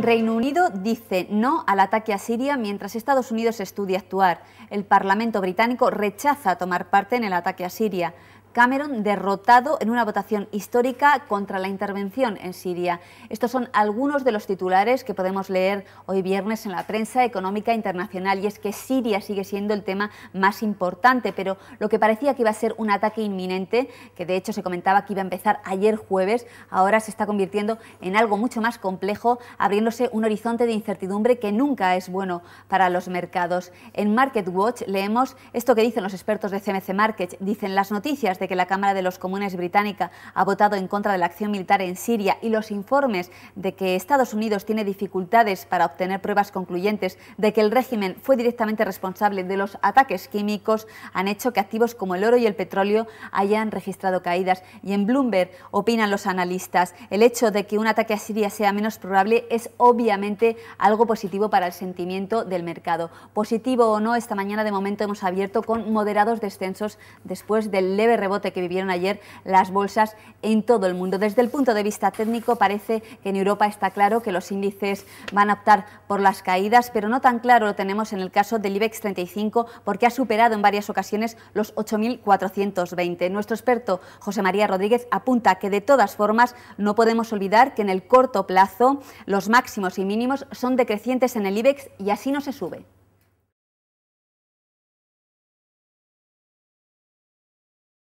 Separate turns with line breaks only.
Reino Unido dice no al ataque a Siria mientras Estados Unidos estudia actuar. El Parlamento británico rechaza tomar parte en el ataque a Siria. Cameron derrotado en una votación histórica contra la intervención en Siria. Estos son algunos de los titulares que podemos leer hoy viernes en la prensa económica internacional y es que Siria sigue siendo el tema más importante, pero lo que parecía que iba a ser un ataque inminente, que de hecho se comentaba que iba a empezar ayer jueves, ahora se está convirtiendo en algo mucho más complejo, abriéndose un horizonte de incertidumbre que nunca es bueno para los mercados. En Market Watch leemos esto que dicen los expertos de CMC Markets, dicen las noticias de que la Cámara de los Comunes británica ha votado en contra de la acción militar en Siria y los informes de que Estados Unidos tiene dificultades para obtener pruebas concluyentes de que el régimen fue directamente responsable de los ataques químicos han hecho que activos como el oro y el petróleo hayan registrado caídas. Y en Bloomberg opinan los analistas, el hecho de que un ataque a Siria sea menos probable es obviamente algo positivo para el sentimiento del mercado. Positivo o no, esta mañana de momento hemos abierto con moderados descensos después del leve rebote bote que vivieron ayer las bolsas en todo el mundo. Desde el punto de vista técnico parece que en Europa está claro que los índices van a optar por las caídas, pero no tan claro lo tenemos en el caso del IBEX 35 porque ha superado en varias ocasiones los 8.420. Nuestro experto José María Rodríguez apunta que de todas formas no podemos olvidar que en el corto plazo los máximos y mínimos son decrecientes en el IBEX y así no se sube.